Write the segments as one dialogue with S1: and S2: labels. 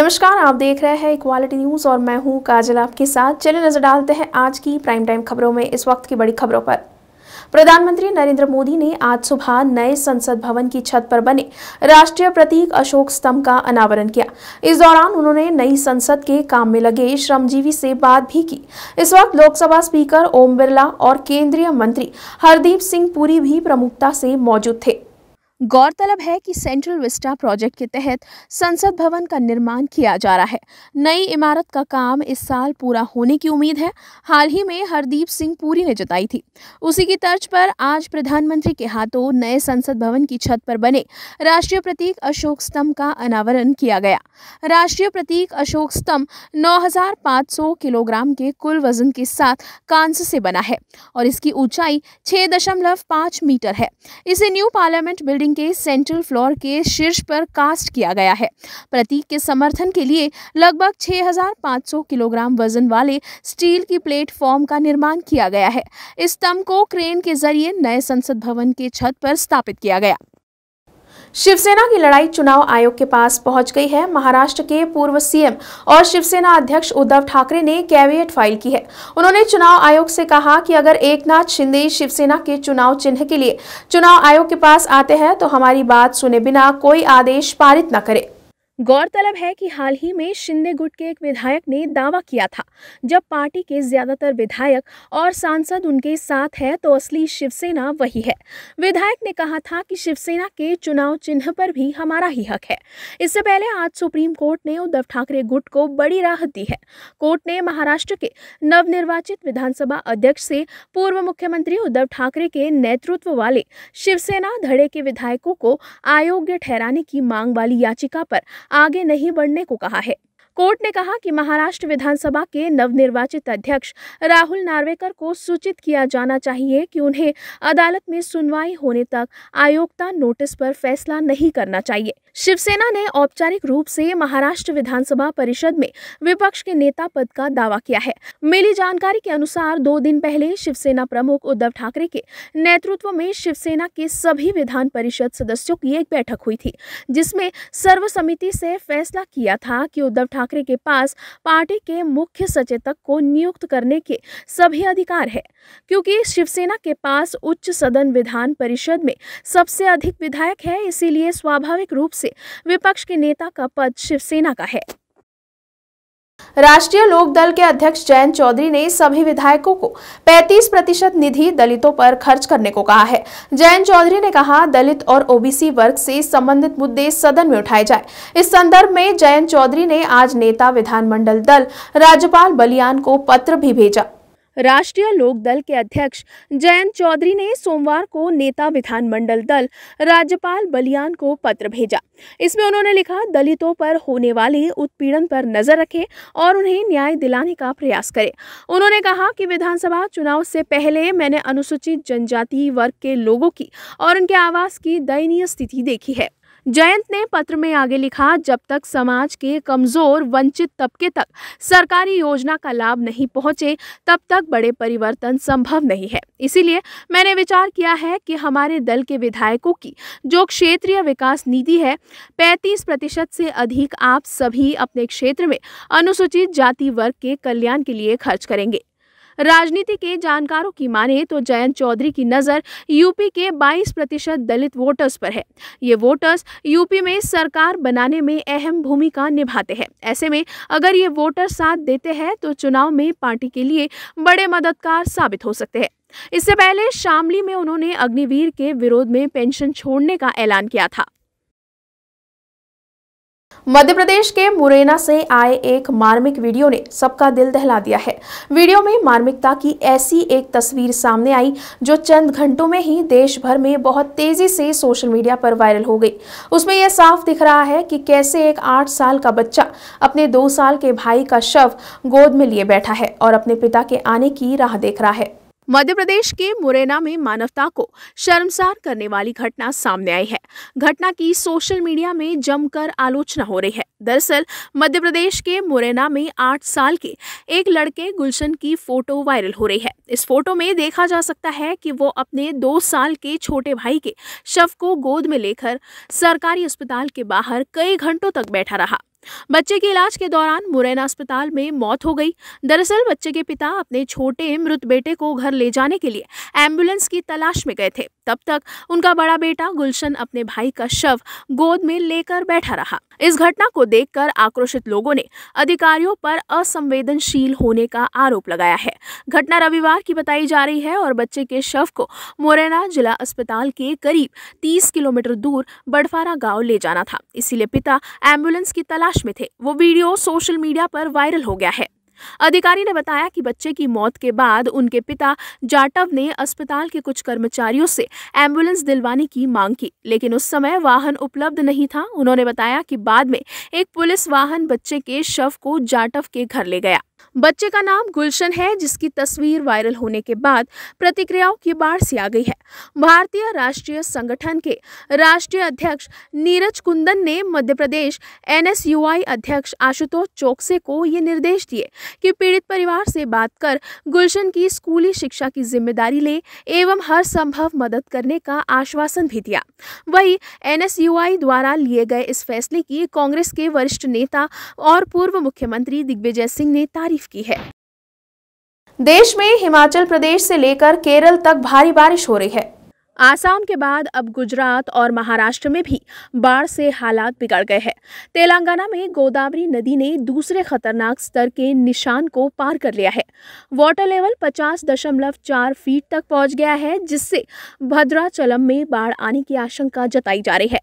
S1: नमस्कार आप देख रहे हैं इक्वालिटी न्यूज़ और मैं हूं काजल आपके साथ चलिए नजर डालते हैं आज की प्राइम टाइम खबरों में इस वक्त की बड़ी खबरों पर प्रधानमंत्री नरेंद्र मोदी ने आज सुबह नए संसद भवन की छत पर बने राष्ट्रीय प्रतीक अशोक स्तंभ का अनावरण किया इस दौरान उन्होंने नई संसद के काम में लगे श्रमजीवी से बात भी की इस वक्त लोकसभा स्पीकर ओम बिरला और केंद्रीय मंत्री हरदीप सिंह पुरी भी प्रमुखता से मौजूद थे गौरतलब है कि सेंट्रल विस्टा प्रोजेक्ट के तहत संसद भवन का निर्माण किया जा रहा है नई इमारत का काम इस साल पूरा होने की उम्मीद है हाल ही में हरदीप सिंह पुरी ने जताई थी उसी की तर्ज पर आज प्रधानमंत्री के हाथों नए संसद भवन की छत पर बने राष्ट्रीय प्रतीक अशोक स्तंभ का अनावरण किया गया राष्ट्रीय प्रतीक अशोक स्तंभ नौ किलोग्राम के कुल वजन के साथ कांस से बना है और इसकी ऊंचाई 6.5 मीटर है इसे न्यू पार्लियामेंट बिल्डिंग बिल्डिंग के सेंट्रल फ्लोर के शीर्ष पर कास्ट किया गया है प्रतीक के समर्थन के लिए लगभग 6,500 किलोग्राम वजन वाले स्टील की प्लेटफॉर्म का निर्माण किया गया है इस स्तंभ को क्रेन के जरिए नए संसद भवन के छत पर स्थापित किया गया शिवसेना की लड़ाई चुनाव आयोग के पास पहुंच गई है महाराष्ट्र के पूर्व सीएम और शिवसेना अध्यक्ष उद्धव ठाकरे ने कैबिनेट फाइल की है उन्होंने चुनाव आयोग से कहा कि अगर एकनाथ शिंदे शिवसेना के चुनाव चिन्ह के लिए चुनाव आयोग के पास आते हैं तो हमारी बात सुने बिना कोई आदेश पारित न करे गौरतलब है कि हाल ही में शिंदे गुट के एक विधायक ने दावा किया था जब पार्टी के ज्यादातर विधायक और सांसद उनके साथ है तो असली शिवसेना वही है विधायक ने कहा था कि शिवसेना के चुनाव चिन्ह पर भी हमारा ही हक है इससे पहले आज सुप्रीम कोर्ट ने उद्धव ठाकरे गुट को बड़ी राहत दी है कोर्ट ने महाराष्ट्र के नवनिर्वाचित विधानसभा अध्यक्ष से पूर्व मुख्यमंत्री उद्धव ठाकरे के नेतृत्व वाले शिवसेना धड़े के विधायकों को अयोग्य ठहराने की मांग वाली याचिका पर आगे नहीं बढ़ने को कहा है कोर्ट ने कहा कि महाराष्ट्र विधानसभा के नवनिर्वाचित अध्यक्ष राहुल नार्वेकर को सूचित किया जाना चाहिए कि उन्हें अदालत में सुनवाई होने तक आयोगता नोटिस पर फैसला नहीं करना चाहिए शिवसेना ने औपचारिक रूप से महाराष्ट्र विधानसभा परिषद में विपक्ष के नेता पद का दावा किया है मिली जानकारी के अनुसार दो दिन पहले शिवसेना प्रमुख उद्धव ठाकरे के नेतृत्व में शिवसेना के सभी विधान परिषद सदस्यों की एक बैठक हुई थी जिसमें सर्वसम्मति से फैसला किया था कि उद्धव ठाकरे ठाकरे के पास पार्टी के मुख्य सचेतक को नियुक्त करने के सभी अधिकार है क्योंकि शिवसेना के पास उच्च सदन विधान परिषद में सबसे अधिक विधायक है इसीलिए स्वाभाविक रूप से विपक्ष के नेता का पद शिवसेना का है राष्ट्रीय लोक दल के अध्यक्ष जयंत चौधरी ने सभी विधायकों को 35 प्रतिशत निधि दलितों पर खर्च करने को कहा है जयंत चौधरी ने कहा दलित और ओबीसी वर्ग से संबंधित मुद्दे सदन में उठाए जाए इस संदर्भ में जयंत चौधरी ने आज नेता विधानमंडल दल राज्यपाल बलियान को पत्र भी भेजा राष्ट्रीय लोक दल के अध्यक्ष जयंत चौधरी ने सोमवार को नेता विधानमंडल दल राज्यपाल बलियान को पत्र भेजा इसमें उन्होंने लिखा दलितों पर होने वाले उत्पीड़न पर नजर रखें और उन्हें न्याय दिलाने का प्रयास करें उन्होंने कहा कि विधानसभा चुनाव से पहले मैंने अनुसूचित जनजाति वर्ग के लोगों की और उनके आवास की दयनीय स्थिति देखी है जयंत ने पत्र में आगे लिखा जब तक समाज के कमजोर वंचित तबके तक सरकारी योजना का लाभ नहीं पहुंचे तब तक बड़े परिवर्तन संभव नहीं है इसीलिए मैंने विचार किया है कि हमारे दल के विधायकों की जो क्षेत्रीय विकास नीति है पैंतीस प्रतिशत से अधिक आप सभी अपने क्षेत्र में अनुसूचित जाति वर्ग के कल्याण के लिए खर्च करेंगे राजनीति के जानकारों की माने तो जयंत चौधरी की नज़र यूपी के 22 प्रतिशत दलित वोटर्स पर है ये वोटर्स यूपी में सरकार बनाने में अहम भूमिका निभाते हैं ऐसे में अगर ये वोटर साथ देते हैं तो चुनाव में पार्टी के लिए बड़े मददगार साबित हो सकते हैं इससे पहले शामली में उन्होंने अग्निवीर के विरोध में पेंशन छोड़ने का ऐलान किया था मध्य प्रदेश के मुरैना से आए एक मार्मिक वीडियो ने सबका दिल दहला दिया है वीडियो में मार्मिकता की ऐसी एक तस्वीर सामने आई जो चंद घंटों में ही देश भर में बहुत तेजी से सोशल मीडिया पर वायरल हो गई उसमें यह साफ दिख रहा है कि कैसे एक आठ साल का बच्चा अपने दो साल के भाई का शव गोद में लिए बैठा है और अपने पिता के आने की राह देख रहा है मध्य प्रदेश के मुरैना में मानवता को शर्मसार करने वाली घटना सामने आई है घटना की सोशल मीडिया में जमकर आलोचना हो रही है दरअसल मध्य प्रदेश के मुरैना में आठ साल के एक लड़के गुलशन की फोटो वायरल हो रही है इस फोटो में देखा जा सकता है कि वो अपने दो साल के छोटे भाई के शव को गोद में लेकर सरकारी अस्पताल के बाहर कई घंटों तक बैठा रहा बच्चे के इलाज के दौरान मुरैना अस्पताल में मौत हो गई दरअसल बच्चे के पिता अपने छोटे मृत बेटे को घर ले जाने के लिए एम्बुलेंस की तलाश में गए थे तब तक उनका बड़ा बेटा गुलशन अपने भाई का शव गोद में लेकर बैठा रहा इस घटना को देखकर आक्रोशित लोगों ने अधिकारियों पर असंवेदनशील होने का आरोप लगाया है घटना रविवार की बताई जा रही है और बच्चे के शव को मुरैना जिला अस्पताल के करीब तीस किलोमीटर दूर बड़फारा गाँव ले जाना था इसीलिए पिता एम्बुलेंस की तलाश तलाश में थे वो वीडियो सोशल मीडिया पर वायरल हो गया है अधिकारी ने बताया कि बच्चे की मौत के बाद उनके पिता जाटव ने अस्पताल के कुछ कर्मचारियों से एम्बुलेंस दिलवाने की मांग की लेकिन उस समय वाहन उपलब्ध नहीं था उन्होंने बताया कि बाद में एक पुलिस वाहन बच्चे के शव को जाटव के घर ले गया बच्चे का नाम गुलशन है जिसकी तस्वीर वायरल होने के बाद प्रतिक्रियाओं की बाढ़ से आ गई है भारतीय राष्ट्रीय संगठन के राष्ट्रीय अध्यक्ष नीरज कुंदन ने मध्य प्रदेश एन अध्यक्ष आशुतोष चौकसे को ये निर्देश दिए कि पीड़ित परिवार से बात कर गुलशन की स्कूली शिक्षा की जिम्मेदारी ले एवं हर संभव मदद करने का आश्वासन भी दिया वही एन द्वारा लिए गए इस फैसले की कांग्रेस के वरिष्ठ नेता और पूर्व मुख्यमंत्री दिग्विजय सिंह ने तारीफ की है देश में हिमाचल प्रदेश से लेकर केरल तक भारी बारिश हो रही है आसाम के बाद अब गुजरात और महाराष्ट्र में भी बाढ़ से हालात बिगड़ गए हैं तेलंगाना में गोदावरी नदी ने दूसरे खतरनाक स्तर के निशान को पार कर लिया है वाटर लेवल 50.4 फीट तक पहुंच गया है जिससे भद्राचलम में बाढ़ आने की आशंका जताई जा रही है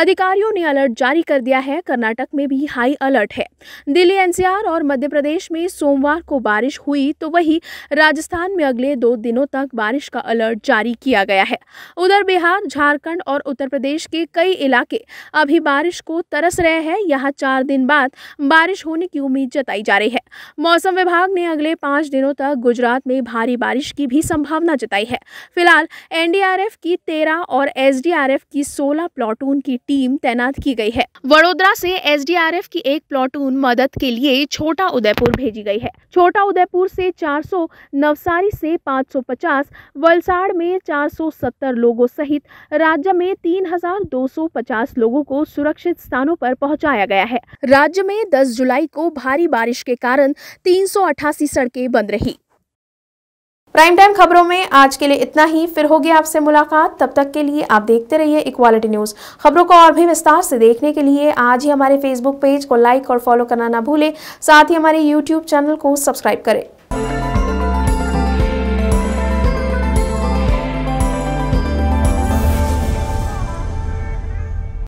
S1: अधिकारियों ने अलर्ट जारी कर दिया है कर्नाटक में भी हाई अलर्ट है दिल्ली एनसीआर और मध्य प्रदेश में सोमवार को बारिश हुई तो वही राजस्थान में अगले दो दिनों तक बारिश का अलर्ट जारी किया गया है उधर बिहार झारखंड और उत्तर प्रदेश के कई इलाके अभी बारिश को तरस रहे हैं यहाँ चार दिन बाद बारिश होने की उम्मीद जताई जा रही है मौसम विभाग ने अगले पांच दिनों तक गुजरात में भारी बारिश की भी संभावना जताई है फिलहाल एनडीआरएफ की तेरह और एसडीआरएफ की सोलह प्लाटून उनकी टीम तैनात की गई है वडोदरा से एसडीआरएफ की एक प्लाटून मदद के लिए छोटा उदयपुर भेजी गई है छोटा उदयपुर से 400 नवसारी से 550 वलसाड़ में 470 लोगों सहित राज्य में 3,250 लोगों को सुरक्षित स्थानों पर पहुंचाया गया है राज्य में 10 जुलाई को भारी बारिश के कारण तीन सड़कें बंद रही प्राइम टाइम खबरों में आज के लिए इतना ही फिर होगी आपसे मुलाकात तब तक के लिए आप देखते रहिए इक्वालिटी न्यूज़ खबरों को और भी विस्तार से देखने के लिए आज ही हमारे फेसबुक पेज को लाइक और फॉलो करना ना भूलें साथ ही हमारे यूट्यूब चैनल को सब्सक्राइब करें